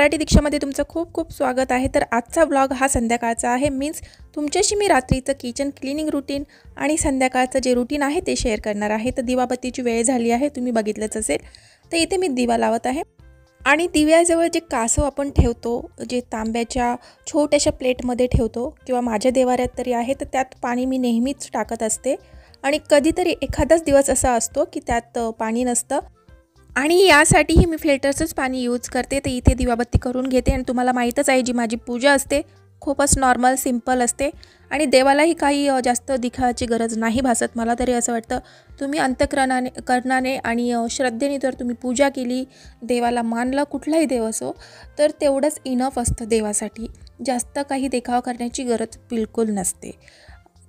मराठी दीक्षामध्ये तुमचं खूप खूप स्वागत आहे तर आजचा ब्लॉग हा संध्याकाळचा आहे मीन्स तुमच्याशी मी रात्रीचं किचन क्लिनिंग रुटीन आणि संध्याकाळचं जे रुटीन आहे ते शेअर करणार आहे तर दिवाबत्तीची वेळ झाली आहे तुम्ही बघितलंच असेल तर इथे मी दिवा लावत आहे आणि दिव्याजवळ जे कासव आपण ठेवतो जे तांब्याच्या छोट्याशा प्लेटमध्ये ठेवतो किंवा माझ्या देवाऱ्यात तरी आहे तर त्यात पाणी मी नेहमीच टाकत असते आणि कधीतरी एखादाच दिवस असा असतो की त्यात पाणी नसतं आणि यासाठीही मी फिल्टरचंच पाणी यूज करते तर इथे दिवाबत्ती करून घेते आणि तुम्हाला माहीतच आहे जी माझी पूजा असते खूपच नॉर्मल सिम्पल असते आणि देवालाही काही जास्त दिखाची गरज नाही भासत मला तरी असं वाटतं तुम्ही अंतकरणाने करणाने आणि श्रद्धेने जर तुम्ही पूजा केली देवाला मानलं कुठलाही देव असो तर तेवढंच इनफ असतं देवासाठी जास्त काही देखावा करण्याची गरज बिलकुल नसते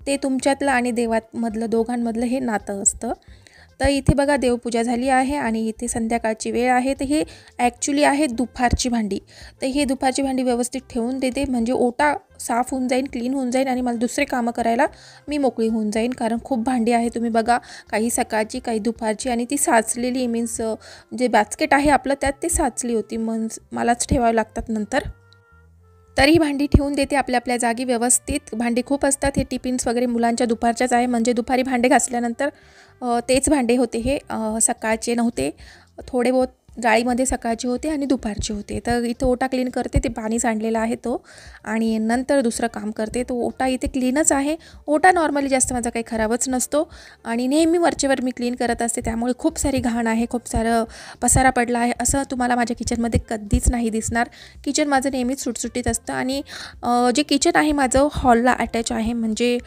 ते तुमच्यातलं आणि मधलं दोघांमधलं हे नातं असतं तर इथे बघा देवपूजा झाली आहे आणि इथे संध्याकाळची वेळ आहे तर हे ॲक्च्युली आहे दुपारची भांडी तर हे दुपारची भांडी व्यवस्थित ठेवून देते म्हणजे ओटा साफ होऊन जाईन क्लीन होऊन जाईन आणि मला दुसरे कामं करायला मी मोकळी होऊन जाईन कारण खूप भांडी आहे तुम्ही बघा काही सकाळची काही दुपारची आणि ती साचलेली मीन्स जे बास्केट आहे आपलं त्यात ते साचली होती मन मलाच ठेवावं लागतात नंतर तर ही भांडी ठेवून देते आपल्या आपल्या जागी व्यवस्थित भांडी खूप असतात हे टिफिन्स वगैरे मुलांच्या दुपारच्याच आहे म्हणजे दुपारी भांडे घासल्यानंतर तेच भांडे होते हे सकाळचे नव्हते थोडे बहुत जाळीमध्ये सकाळचे होते आणि दुपारचे होते तर इथं ओटा क्लीन करते ते पाणी सांडलेलं आहे तो आणि नंतर दुसरं काम करते तो ओटा इथे क्लीनच आहे ओटा नॉर्मली जास्त माझा काही खराबच नसतो आणि नेहमी वरचेवर मी क्लीन करत असते त्यामुळे खूप सारी घाण आहे खूप सारं पसारा पडला आहे असं तुम्हाला माझ्या किचनमध्ये कधीच नाही दिसणार किचन माझं नेहमीच सुटसुटीत असतं आणि जे किचन आहे माझं हॉलला अटॅच आहे म्हणजे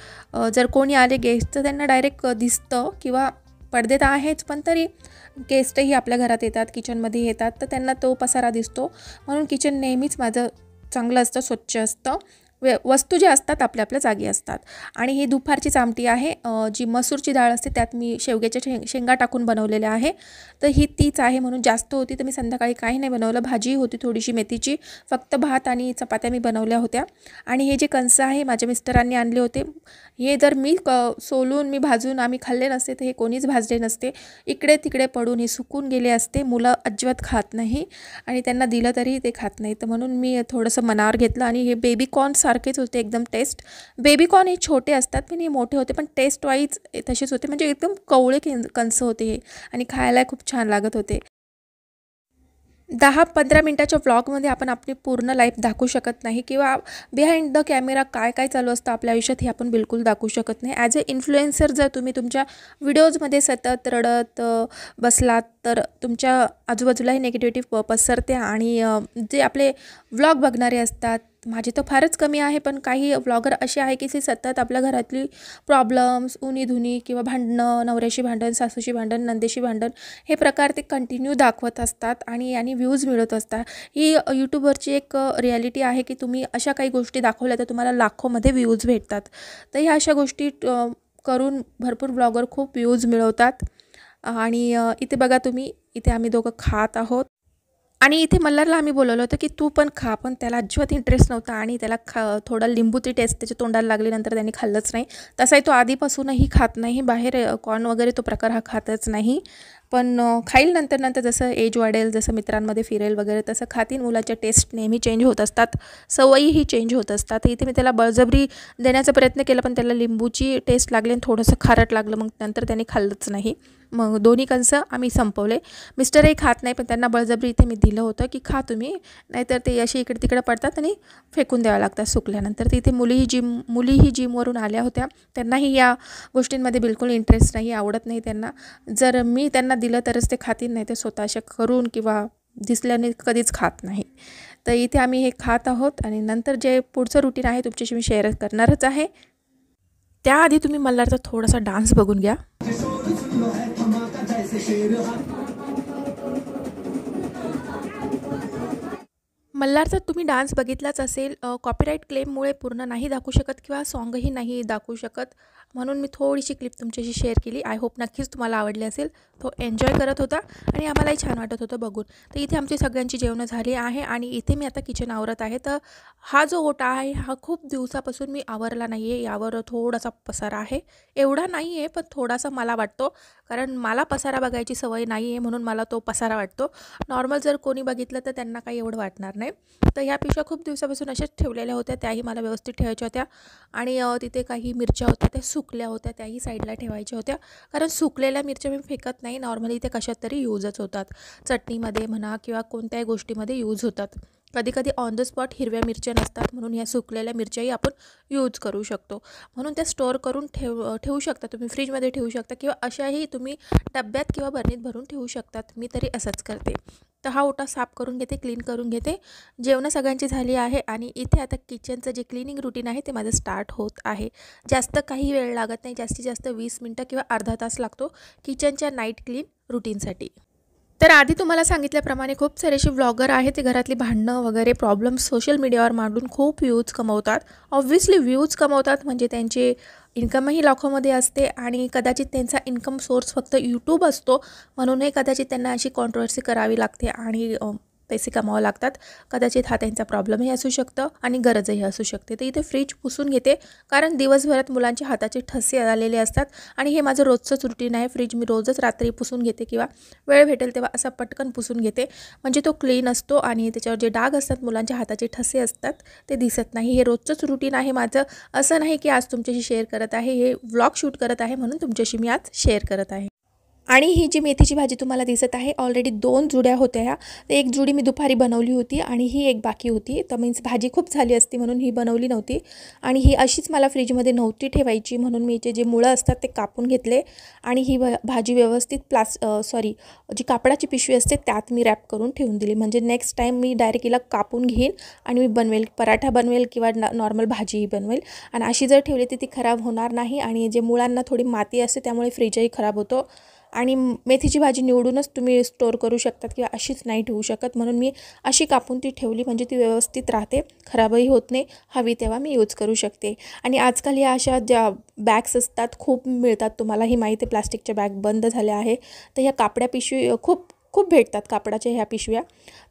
जर कोणी आले गेस्ट तर त्यांना डायरेक्ट दिसतं किंवा पडदे तर आहेच पण तरी गेस्टही आपल्या घरात येतात किचनमध्ये येतात तर त्यांना तो पसारा दिसतो म्हणून किचन नेहमीच माझं चांगलं असतं स्वच्छ असतं व्य वस्तू ज्या असतात आपल्या आपल्या जागी असतात आणि ही दुपारची चामटी आहे जी मसूरची डाळ असते त्यात मी शेवग्याच्या शेंग शेंगा टाकून बनवलेल्या आहे तर ही तीच आहे म्हणून जास्त होती तर मी संध्याकाळी काही नाही बनवलं भाजी होती थोडीशी मेथीची फक्त भात आणि चपात्या मी बनवल्या होत्या आणि हे जे कणसं आहे माझ्या मिस्टरांनी आणले होते हे जर मी क सोलून मी भाजून आम्ही खाल्ले नसते तर हे कोणीच भाजले नसते इकडे तिकडे पडून हे सुकून गेले असते मुलं अजिबात खात नाही आणि त्यांना दिलं तरी ते खात नाही तर म्हणून मी थोडंसं मनावर घेतलं आणि हे बेबी कॉर्न सारखेच होते एकदम टेस्ट बेबीकॉर्न हे छोटे असतात पण हे मोठे होते पण टेस्ट वाईज तसेच होते म्हणजे एकदम कवळे कंस होते हे आणि खायला खूप छान लागत होते दहा पंधरा मिनटाच्या व्लॉगमध्ये आपण आपली पूर्ण लाईफ दाखवू शकत नाही किंवा बिहाइंड द कॅमेरा काय काय चालू असतं आपल्या आयुष्यात हे आपण बिलकुल दाखवू शकत नाही ॲज अ इन्फ्लुएन्सर जर तुम्ही तुमच्या व्हिडिओजमध्ये सतत रडत बसलात तर तुमच्या आजूबाजूला ही नेगेटिव्हिटी पसरते आणि जे आपले व्लॉग बघणारे असतात माझी तर फारच कमी आहे पण काही ब्लॉगर असे आहे की ते सतत आपल्या घरातली प्रॉब्लम्स उनी धुनी किंवा भांडणं नवऱ्याशी भांडण सासूशी भांडण नंदेशी भांडण हे प्रकार ते कंटिन्यू दाखवत असतात आणि याने व्ह्यूज मिळत असतात ही यूट्यूबवरची एक रिॲलिटी आहे की तुम्ही अशा काही गोष्टी दाखवल्या तर तुम्हाला लाखोमध्ये व्ह्यूज भेटतात तर ह्या अशा गोष्टी करून भरपूर ब्लॉगर खूप व्ह्यूज मिळवतात आणि इथे बघा तुम्ही इथे आम्ही दोघं खात आहोत आणि इथे मल्हारला आम्ही बोलवलं होतं की तू पण खा पण त्याला अजिबात इंटरेस्ट नव्हता आणि त्याला खा थोडा ती टेस्ट त्याच्या तोंडाला लागल्यानंतर त्यांनी खाल्लंच नाही तसाही तो आधीपासूनही खात नाही बाहेर कॉर्न वगैरे तो प्रकार हा खातच नाही पण खाईल नंतर नंतर जसं एज वाढेल जसं मित्रांमध्ये फिरेल वगैरे तसं खातीन मुलाच्या टेस्ट नेहमी चेंज होत असतात सवयीही चेंज होत असतात इथे मी त्याला बळजबरी देण्याचा प्रयत्न केला पण त्याला लिंबूची टेस्ट लागली आणि थोडंसं खारट लागलं मग नंतर त्याने खाल्लंच नाही मग दोन्ही कंस आम्ही संपवले मिस्टरही खात नाही पण त्यांना बळजबरी इथे मी दिलं होतं की खा तुम्ही नाहीतर ते अशी इकडे तिकडे पडतात आणि फेकून द्यावं लागतात सुकल्यानंतर तिथे मुलीही जिम मुलीही जिमवरून आल्या होत्या त्यांनाही या गोष्टींमध्ये बिलकुल इंटरेस्ट नाही आवडत नाही त्यांना जर मी त्यांना त्यांना दिलं तरच ते खातील नाही ते असे करून किंवा दिसल्याने कधीच खात नाही तर इथे आम्ही हे खात आहोत आणि नंतर जे पुढचं रुटीन आहे तुमच्याशी मी शेअर करणारच आहे त्याआधी तुम्ही मल्हारचा थोडासा डान्स बघून घ्या मल्हार तुम्ही डान्स बघितलाच असेल कॉपीराईट क्लेममुळे पूर्ण नाही दाखवू शकत किंवा सॉन्गही नाही दाखवू शकत म्हणून मी थोडीशी क्लिप तुमच्याशी शेअर केली आय होप नक्कीच तुम्हाला आवडली असेल तो एन्जॉय करत होता आणि आम्हालाही छान वाटत होतं बघून तर इथे आमची सगळ्यांची जेवणं झाली आहे आणि इथे मी आता किचन आवरत आहे तर हा जो ओटा आहे हा खूप दिवसापासून मी आवरला नाही आहे यावर थोडासा पसारा आहे एवढा नाही आहे पण थोडासा मला वाटतो कारण मला पसारा बघायची सवय नाही आहे म्हणून मला तो पसारा वाटतो नॉर्मल जर कोणी बघितलं तर त्यांना काही एवढं वाटणार नाही तर ह्या पिशव्या खूप दिवसापासून अशाच ठेवलेल्या होत्या त्याही मला व्यवस्थित ठेवायच्या होत्या आणि तिथे काही मिरच्या होत्या त्या सुकल्या होत्या त्याही साईडला ठेवायच्या होत्या कारण सुकलेल्या मिरच्या मी फेकत नाही नॉर्मली ते कशात तरी यूजच होतात चटणीमध्ये म्हणा किंवा कोणत्याही गोष्टीमध्ये यूज होतात कधीकधी ऑन द स्पॉट हिरव्या मिरच्या नसतात म्हणून ह्या सुकलेल्या मिरच्याही आपण यूज करू शकतो म्हणून त्या स्टोअर करून ठेव ठेवू शकता तुम्ही फ्रीजमध्ये ठेवू शकता किंवा अशाही तुम्ही डब्यात किंवा बरणीत भरून ठेवू शकतात मी तरी असंच करते तर हा ओटा साफ करून घेते क्लीन करून घेते जेवणं सगळ्यांची झाली आहे आणि इथे आता किचनचं जे क्लिनिंग रुटीन आहे ते माझं स्टार्ट होत आहे जास्त काही वेळ लागत नाही जास्तीत जास्त वीस मिनटं किंवा अर्धा तास लागतो किचनच्या नाईट क्लीन रुटीनसाठी तर आधी तुम्हाला सांगितल्याप्रमाणे खूप सारे असे व्लॉगर आहेत ते घरातली भांडणं वगैरे प्रॉब्लेम्स सोशल मीडियावर मांडून खूप व्ह्यूज कमवतात ऑब्व्हियसली व्ह्यूज कमवतात म्हणजे त्यांचे इन्कमही लाखोमध्ये असते आणि कदाचित त्यांचा इन्कम सोर्स फक्त यूट्यूब असतो म्हणूनही कदाचित त्यांना अशी कॉन्ट्रोवर्सी करावी लागते आणि पैसे कमावं लागतात कदाचित हा त्यांचा प्रॉब्लेमही असू शकतं आणि गरजही असू शकते तर इथे फ्रीज पुसून घेते कारण दिवसभरात मुलांच्या हाताचे ठसे आलेले असतात आणि हे माझं रोजचंच रुटीन आहे फ्रीज मी रोजच रात्री पुसून घेते किंवा वेळ भेटेल तेव्हा असा पटकन पुसून घेते म्हणजे तो क्लीन असतो आणि त्याच्यावर जे डाग असतात मुलांच्या हाताचे ठसे असतात ते दिसत नाही हे रोजचंच रुटीन आहे माझं असं नाही की आज तुमच्याशी शेअर करत आहे हे व्लॉग शूट करत आहे म्हणून तुमच्याशी मी आज शेअर करत आहे आणि ही जी मेथीची भाजी तुम्हाला दिसत आहे ऑलरेडी दोन जुड्या होत्या ह्या एक जुडी मी दुपारी बनवली होती आणि ही एक बाकी होती तर मीन्स भाजी खूप झाली असती म्हणून ही बनवली नव्हती आणि ही अशीच मला फ्रीजमध्ये नव्हती ठेवायची म्हणून मी जे जे मुळं असतात ते कापून घेतले आणि ही भाजी व्यवस्थित प्लास सॉरी जी कापडाची पिशवी असते त्यात मी रॅप करून ठेवून दिली म्हणजे नेक्स्ट टाईम मी डायरेक्ट हिला कापून घेईन आणि मी बनवेल पराठा बनवेल किंवा नॉर्मल भाजीही बनवेल आणि अशी जर ठेवली तर ती खराब होणार नाही आणि जे मुळांना थोडी माती असते त्यामुळे फ्रीजही खराब होतो आणि मेथीची भाजी निवडूनच तुम्ही स्टोर करू शकतात किंवा अशीच नाही ठेवू शकत म्हणून मी अशी कापून ती ठेवली म्हणजे ती व्यवस्थित राहते खराबही होत नाही हवी तेव्हा मी यूज करू शकते आणि आजकाल या अशा ज्या बॅग्स असतात खूप मिळतात तुम्हाला ही माहिती प्लास्टिकच्या बॅग बंद झाल्या आहे तर ह्या कापड्या पिशवी खूप खूप भेटतात कापडाच्या ह्या पिशव्या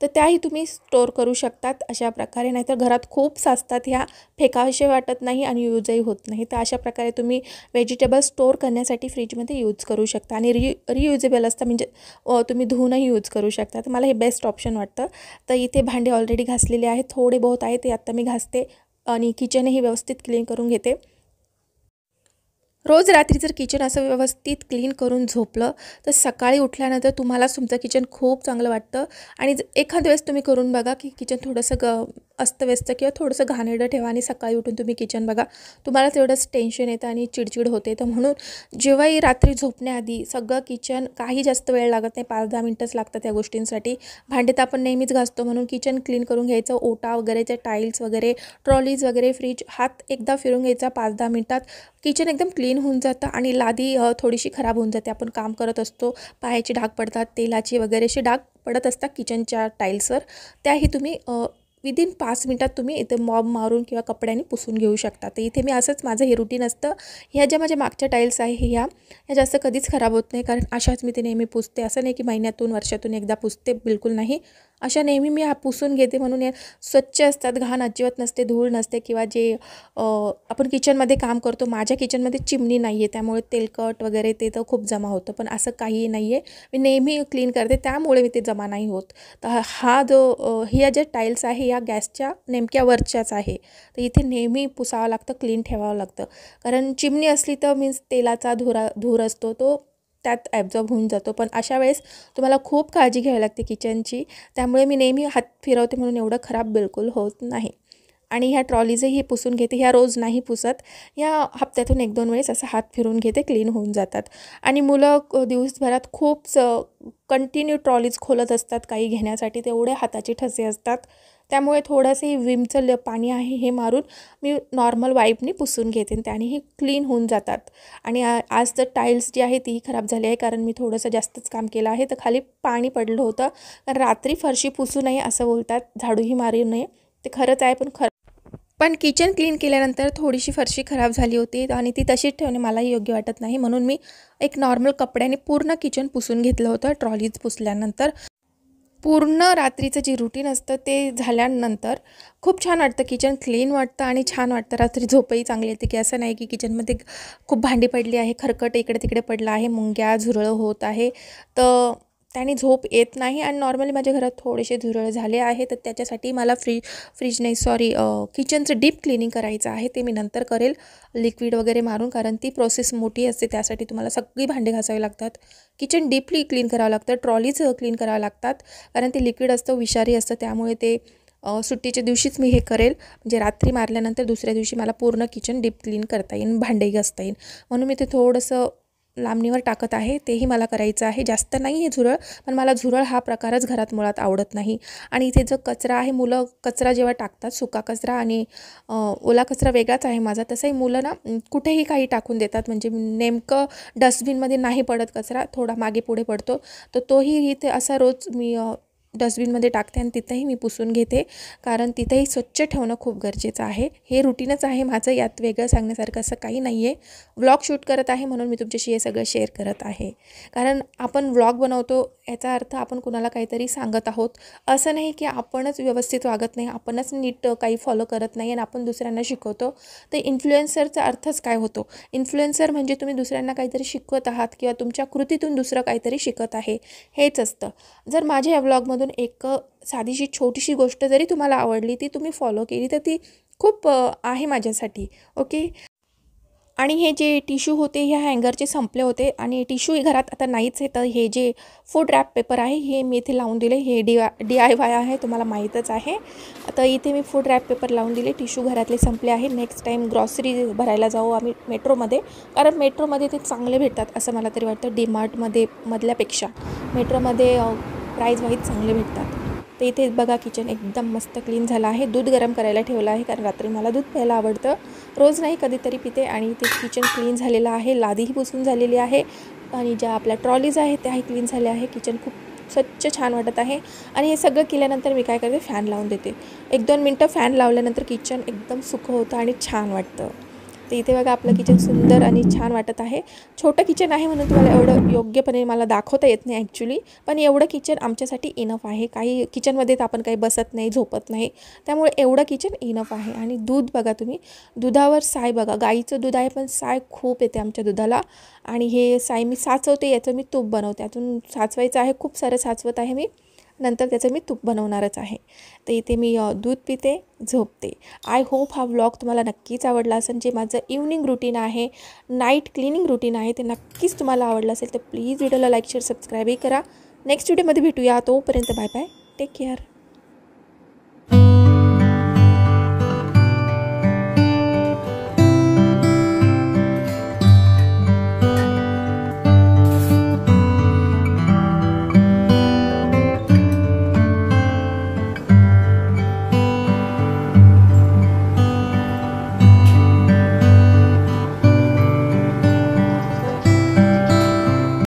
तर त्याही तुम्ही स्टोर करू शकतात अशा प्रकारे नाहीतर घरात खूप साचतात ह्या फेकाविषयी वाटत नाही आणि यूजही होत नाही तर अशा प्रकारे तुम्ही व्हेजिटेबल स्टोर करण्यासाठी फ्रीजमध्ये यूज करू शकता आणि रि रियुजेबल असतं म्हणजे तुम्ही धुवूनही यूज करू शकता तर मला हे बेस्ट ऑप्शन वाटतं तर इथे भांडे ऑलरेडी घासलेले आहेत थोडे बहुत आहे ते आत्ता मी घासते आणि किचनही व्यवस्थित क्लीन करून घेते रोज रात्री जर किचन असं व्यवस्थित क्लीन करून झोपलं तर सकाळी उठल्यानंतर तुम्हाला तुमचं किचन खूप चांगलं वाटतं आणि एखाद वेळेस तुम्ही करून बघा की किचन थोडंसं ग अस्तव्यस्त किंवा थोडंसं घाणेरडं ठेवा आणि सकाळी उठून तुम्ही किचन बघा तुम्हाला तेवढंच टेन्शन येतं आणि चिडचिड होते तर म्हणून जेव्हाही रात्री झोपण्याआधी सगळं किचन काही जास्त वेळ लागत नाही पाच दहा मिनटंच लागतात त्या गोष्टींसाठी भांडे तर आपण नेहमीच घासतो म्हणून किचन क्लीन करून घ्यायचं ओटा वगैरेचे टाईल्स वगैरे ट्रॉलीज वगैरे फ्रीज हात एकदा फिरून घ्यायचा पाच दहा मिनटात किचन एकदम क्लीन होऊन जातं आणि लादी थोडीशी खराब होऊन जाते आपण काम करत असतो पायाचे डाग पडतात तेलाची वगैरे असे डाग पडत असतात किचनच्या टाईल्सवर त्याही तुम्ही विदिन पाच मिनटात तुम्ही इथे मॉब मारून किंवा कपड्याने पुसून घेऊ शकता तर इथे मी असंच माझं हे रुटीन असतं ह्या ज्या माझ्या मागच्या टाईल्स आहे ह्या ह्या जास्त कधीच खराब होत नाही कारण अशाच मी ते नेहमी पुसते असं नाही की महिन्यातून वर्षातून एकदा पुसते बिलकुल नाही अशा नेहमी मी हा पुसून घेते म्हणून या स्वच्छ असतात घाण अजिबात नसते धूळ नसते किंवा जे आपण किचनमध्ये काम करतो माझ्या किचनमध्ये चिमणी नाही आहे त्यामुळे तेलकट वगैरे ते तर खूप जमा होतं पण असं काही नाही आहे मी नेहमी क्लीन करते त्यामुळे मी ते जमा नाही होत तर हा जो ह्या ज्या टाईल्स आहे या गॅसच्या नेमक्या वरच्याच आहे तर इथे नेहमी पुसावं लागतं क्लीन ठेवावं लागतं कारण चिमणी असली तर मीन्स तेलाचा धुरा धूर असतो तो त्यात ॲब्झॉर्ब होऊन जातो पण अशा वेळेस तुम्हाला खूप काळजी घ्यावी लागते किचनची त्यामुळे मी नेहमी हात फिरवते म्हणून एवढं खराब बिलकुल होत नाही आणि ह्या ट्रॉलीजही पुसून घेते ह्या रोज नाही पुसत या हप्त्यातून एक दोन वेळेस असं हात फिरून घेते क्लीन होऊन जातात आणि मुलं दिवसभरात खूप कंटिन्यू ट्रॉलीज खोलत असतात काही घेण्यासाठी तेवढे हाताचे ठसे असतात त्यामुळे थोडंसं विमचं ल पाणी आहे हे मारून मी नॉर्मल वाईपनी पुसून घेते त्याने हे क्लीन होऊन जातात आणि आज तर टाईल्स जी आहे ती खराब झाली आहे कारण मी थोडंसं जास्तच काम केलं आहे तर खाली पाणी पडलं होतं कारण रात्री फरशी पुसू नये असं बोलतात झाडूही मारू नये ते खरंच आहे पण खरं पण किचन क्लीन केल्यानंतर थोडीशी फरशी खराब झाली होती आणि ती तशीच ठेवणे मलाही योग्य वाटत नाही म्हणून मी एक नॉर्मल कपड्याने पूर्ण किचन पुसून घेतलं होतं ट्रॉलीज पुसल्यानंतर पूर्ण रात्रीचं जी रुटीन असतं ते झाल्यानंतर खूप छान वाटतं किचन क्लीन वाटतं आणि छान वाटतं रात्री झोपही चांगली येते की असं नाही की किचनमध्ये खूप भांडी पडली आहे खरकट इकडे तिकडे पडलं आहे मुंग्या झुरळं होत आहे तर त्याने झोप येत नाही आणि नॉर्मली माझ्या घरात थोडेसे झुरळ झाले आहे तर त्याच्यासाठी मला फ्री फ्रीज नाही सॉरी किचनचं डीप क्लिनिंग करायचं आहे ते मी नंतर करेल लिक्विड वगैरे मारून कारण ती प्रोसेस मोठी असते त्यासाठी तुम्हाला सगळी भांडे घासावे लागतात किचन डीपली क्लीन करावं लागतं ट्रॉलीच क्लीन करावं लागतात कारण ते लिक्विड असतं विषारी असतं त्यामुळे ते सुट्टीच्या दिवशीच मी हे करेल म्हणजे रात्री मारल्यानंतर दुसऱ्या दिवशी मला पूर्ण किचन डीप क्लीन करता येईल भांडे घासता येईल म्हणून मी ते थोडंसं लांबणीवर टाकत आहे तेही मला करायचं आहे जास्त नाही आहे झुरळ पण मला झुरळ हा प्रकारच घरात मुळात आवडत नाही आणि इथे जो कचरा आहे मुलं कचरा जेव्हा टाकतात सुका कचरा आणि ओला कचरा वेगळाच आहे माझा तसंही मुलं ना कुठेही काही टाकून देतात म्हणजे नेमकं डस्टबिनमध्ये नाही पडत कचरा थोडा मागे पुढे पडतो तर तोही इथे असा रोज मी डस्टबिनमध्ये टाकते आणि तिथंही मी पुसून घेते कारण तिथंही स्वच्छ ठेवणं खूप गरजेचं आहे हे रुटीनच आहे माझं यात वेगळं सांगण्यासारखं असं काही नाही आहे व्लॉग शूट करत आहे म्हणून मी तुमच्याशी हे सगळं शेअर करत आहे कारण आपण व्लॉग बनवतो याचा अर्थ आपण कुणाला काहीतरी सांगत आहोत असं नाही की आपणच व्यवस्थित वागत नाही आपणच नीट काही फॉलो करत नाही आणि आपण दुसऱ्यांना शिकवतो तर इन्फ्लुएन्सरचा अर्थच काय होतो इन्फ्लुएन्सर म्हणजे तुम्ही दुसऱ्यांना काहीतरी शिकवत आहात किंवा तुमच्या कृतीतून दुसरं काहीतरी शिकत आहे हेच असतं जर माझ्या या व्लॉगमधून एक साधीशी छोटीशी गोष्ट जरी तुम्हाला आवडली ती तुम्ही फॉलो केली तर ती खूप आहे माझ्यासाठी ओके आणि हे जे टिश्यू होते ह्या हँगरचे संपले होते आणि टिश्यू घरात आता नाहीच आहे तर हे जे फूड रॅप पेपर आहे हे मी इथे लावून दिले हे डी डी आय वाय आहे तुम्हाला माहीतच आहे आता इथे मी फूड रॅप पेपर लावून दिले टिश्यू घरातले संपले आहे नेक्स्ट टाईम ग्रॉसरी भरायला जाऊ आम्ही मेट्रोमध्ये कारण मेट्रोमध्ये ते चांगले भेटतात असं मला तरी वाटतं डीमार्टमध्ये मधल्यापेक्षा मेट्रोमध्ये प्राईज वाईज चांगले भेटतात तर इथे बघा किचन एकदम मस्त क्लीन झालं आहे दूध गरम करायला ठेवलं आहे कारण रात्री मला दूध प्यायला आवडतं रोज नाही कधीतरी पिते आणि इथे किचन क्लीन झालेलं आहे लादीही पुसून झालेली आहे आणि ज्या आपल्या ट्रॉलीज आहेत त्याही क्लीन झाल्या आहे किचन खूप स्वच्छ छान वाटत आहे आणि हे सगळं केल्यानंतर मी काय करते फॅन लावून देते एक दोन मिनटं फॅन लावल्यानंतर किचन एकदम सुखं होतं आणि छान वाटतं तर इथे बघा आपलं किचन सुंदर आणि छान वाटत आहे छोटं किचन आहे म्हणून तुम्हाला एवढं योग्यपणे मला दाखवता येत नाही ॲक्च्युली पण एवढं किचन आमच्यासाठी इनफ आहे काही किचनमध्ये तर आपण काही बसत नाही झोपत नाही त्यामुळे एवढं किचन इनफ आहे आणि दूध बघा तुम्ही दुधावर साय बघा गाईचं दूध आहे पण साय खूप येते आमच्या दुधाला आणि हे साय मी साचवते याचं मी तूप बनवते यातून साचवायचं आहे खूप सारं साचवत आहे मी नंतर त्याचं मी तूप बनवणारच आहे तर इथे मी दूध पिते झोपते आय होप हा व्लॉग तुम्हाला नक्कीच आवडला असेल जे माझं इव्हनिंग रुटीन आहे नाईट क्लिनिंग रुटीन आहे ते नक्कीच तुम्हाला आवडलं असेल तर प्लीज व्हिडिओला लाईक शेअर सबस्क्राईबही करा नेक्स्ट व्हिडिओमध्ये भेटूया तोपर्यंत बाय बाय टेक केअर